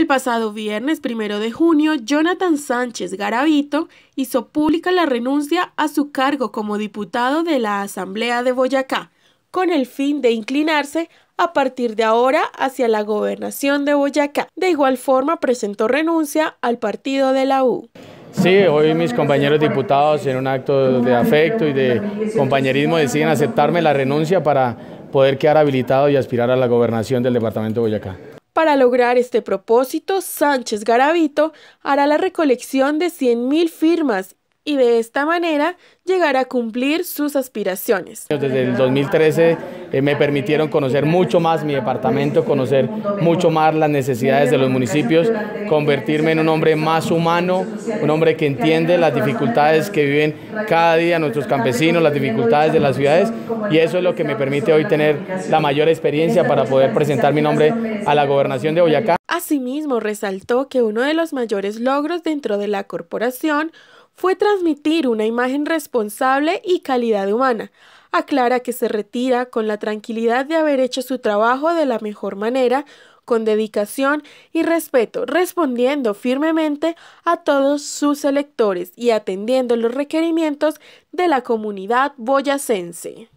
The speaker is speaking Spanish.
El pasado viernes primero de junio, Jonathan Sánchez Garavito hizo pública la renuncia a su cargo como diputado de la Asamblea de Boyacá, con el fin de inclinarse a partir de ahora hacia la gobernación de Boyacá. De igual forma, presentó renuncia al partido de la U. Sí, hoy mis compañeros diputados en un acto de afecto y de compañerismo deciden aceptarme la renuncia para poder quedar habilitado y aspirar a la gobernación del departamento de Boyacá. Para lograr este propósito, Sánchez Garavito hará la recolección de 100.000 firmas y de esta manera llegará a cumplir sus aspiraciones. Desde el 2013 eh, me permitieron conocer mucho más mi departamento, conocer mucho más las necesidades de los municipios, convertirme en un hombre más humano, un hombre que entiende las dificultades que viven cada día nuestros campesinos, las dificultades de las ciudades y eso es lo que me permite hoy tener la mayor experiencia para poder presentar mi nombre a la gobernación de Boyacá. Asimismo, resaltó que uno de los mayores logros dentro de la corporación fue transmitir una imagen responsable y calidad humana, aclara que se retira con la tranquilidad de haber hecho su trabajo de la mejor manera, con dedicación y respeto, respondiendo firmemente a todos sus electores y atendiendo los requerimientos de la comunidad boyacense.